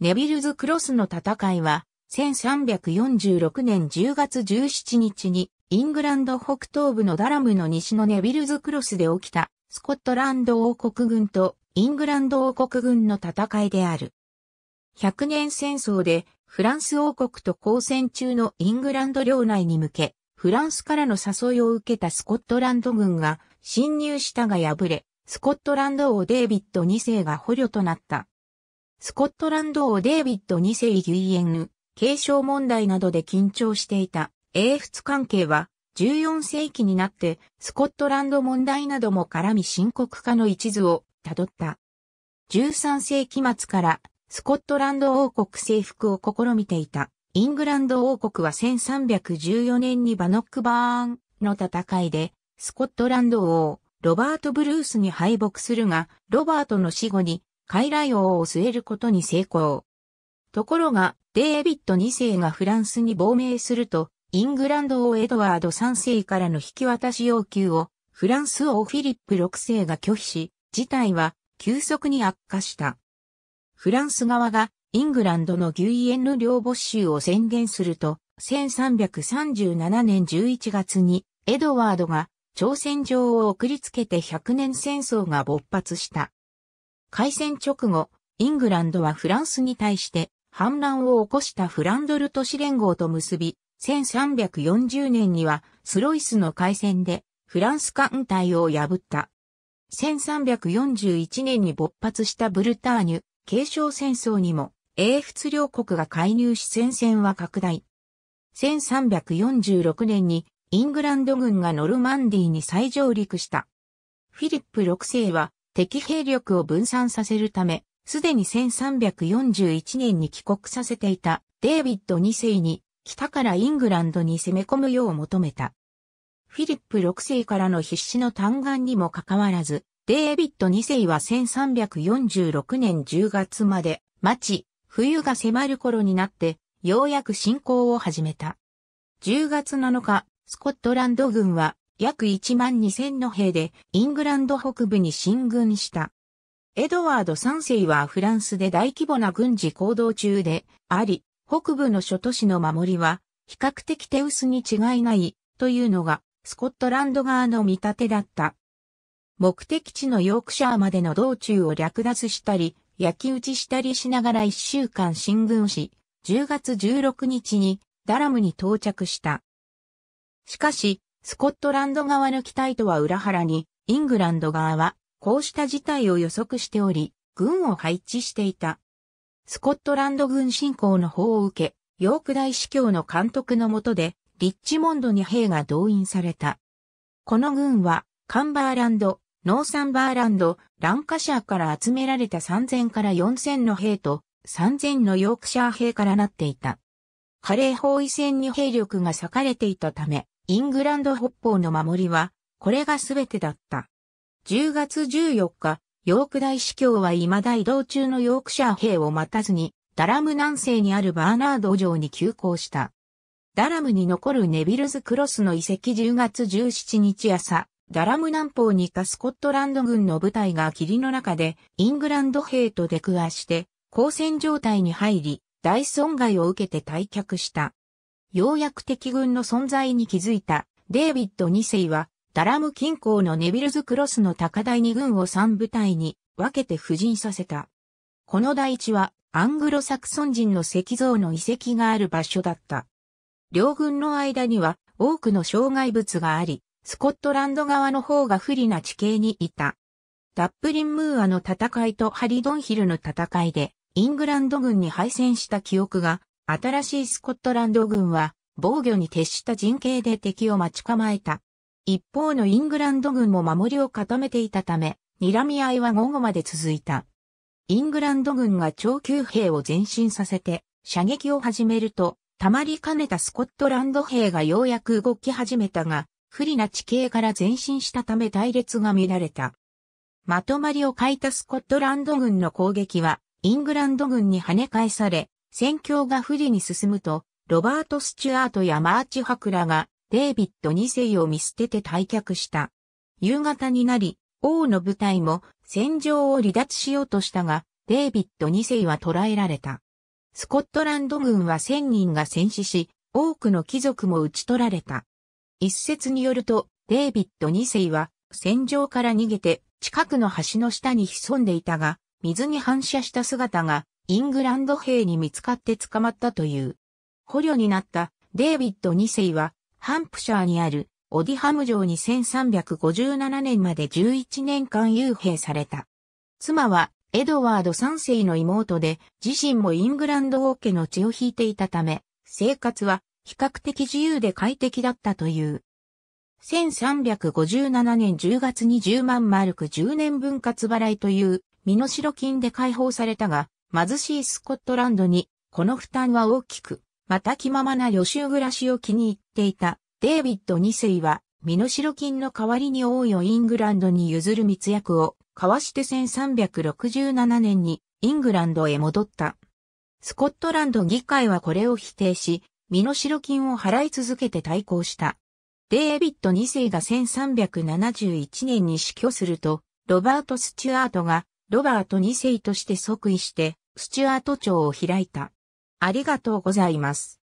ネビルズ・クロスの戦いは、1346年10月17日に、イングランド北東部のダラムの西のネビルズ・クロスで起きた、スコットランド王国軍とイングランド王国軍の戦いである。100年戦争でフランス王国と交戦中のイングランド領内に向け、フランスからの誘いを受けたスコットランド軍が侵入したが敗れ、スコットランド王デイビッド2世が捕虜となった。スコットランド王デイビッド2世ギュイエン継承問題などで緊張していた英仏関係は14世紀になってスコットランド問題なども絡み深刻化の一途をたどった。13世紀末からスコットランド王国征服を試みていたイングランド王国は1314年にバノックバーンの戦いでスコットランド王ロバート・ブルースに敗北するがロバートの死後に傀儡王を据えることに成功。ところが、デービッド2世がフランスに亡命すると、イングランド王エドワード3世からの引き渡し要求を、フランス王フィリップ6世が拒否し、事態は急速に悪化した。フランス側がイングランドのギュイエンヌ領没収を宣言すると、1337年11月にエドワードが朝鮮上を送りつけて100年戦争が勃発した。開戦直後、イングランドはフランスに対して反乱を起こしたフランドル都市連合と結び、1340年にはスロイスの海戦でフランス艦隊を破った。1341年に勃発したブルターニュ、継承戦争にも英仏両国が介入し戦線は拡大。1346年にイングランド軍がノルマンディーに再上陸した。フィリップ6世は敵兵力を分散させるため、すでに1341年に帰国させていたデービッド2世に北からイングランドに攻め込むよう求めた。フィリップ6世からの必死の嘆願にもかかわらず、デービッド2世は1346年10月まで待ち、冬が迫る頃になって、ようやく侵攻を始めた。10月7日、スコットランド軍は約1万2000の兵でイングランド北部に進軍した。エドワード3世はフランスで大規模な軍事行動中であり、北部の諸都市の守りは比較的手薄に違いないというのがスコットランド側の見立てだった。目的地のヨークシャーまでの道中を略奪したり、焼き打ちしたりしながら1週間進軍し、10月16日にダラムに到着した。しかし、スコットランド側の期待とは裏腹に、イングランド側は、こうした事態を予測しており、軍を配置していた。スコットランド軍侵攻の法を受け、ヨーク大司教の監督の下で、リッチモンドに兵が動員された。この軍は、カンバーランド、ノーサンバーランド、ランカシャーから集められた3000から4000の兵と、3000のヨークシャー兵からなっていた。カレー包囲戦に兵力が割かれていたため、イングランド北方の守りは、これが全てだった。10月14日、ヨーク大司教は未だ移動中のヨークシャー兵を待たずに、ダラム南西にあるバーナード城に急行した。ダラムに残るネビルズ・クロスの遺跡10月17日朝、ダラム南方にいたスコットランド軍の部隊が霧の中でイングランド兵と出くわして、交戦状態に入り、大損害を受けて退却した。ようやく敵軍の存在に気づいたデイビッド2世は、ダラム近郊のネビルズクロスの高台に軍を3部隊に分けて布陣させた。この台地はアングロサクソン人の石像の遺跡がある場所だった。両軍の間には多くの障害物があり、スコットランド側の方が不利な地形にいた。ダップリンムーアの戦いとハリドンヒルの戦いで、イングランド軍に敗戦した記憶が新しいスコットランド軍は防御に徹した陣形で敵を待ち構えた。一方のイングランド軍も守りを固めていたため、睨み合いは午後まで続いた。イングランド軍が長級兵を前進させて射撃を始めると、たまりかねたスコットランド兵がようやく動き始めたが、不利な地形から前進したため隊列が乱れた。まとまりを欠いたスコットランド軍の攻撃は、イングランド軍に跳ね返され、戦況が不利に進むと、ロバート・スチュアートやマーチ・ハクラが、デイビッド2世を見捨てて退却した。夕方になり、王の部隊も戦場を離脱しようとしたが、デイビッド2世は捕らえられた。スコットランド軍は1000人が戦死し、多くの貴族も討ち取られた。一説によると、デイビッド2世は戦場から逃げて近くの橋の下に潜んでいたが、水に反射した姿がイングランド兵に見つかって捕まったという。捕虜になったデイビッド2世は、ハンプシャーにあるオディハム城に1357年まで11年間遊兵された。妻はエドワード3世の妹で、自身もイングランド王家の血を引いていたため、生活は比較的自由で快適だったという。1357年10月に10万マルク10年分割払いという身代金で解放されたが、貧しいスコットランドに、この負担は大きく、また気ままな予習暮らしを気に入っていた、デイビッド2世は、身代金の代わりに王よイングランドに譲る密約を、交わして1367年に、イングランドへ戻った。スコットランド議会はこれを否定し、身代金を払い続けて対抗した。デイビッド2世が1371年に死去すると、ロバート・スチュアートがロバート2世として即位して、スチュアート庁を開いた。ありがとうございます。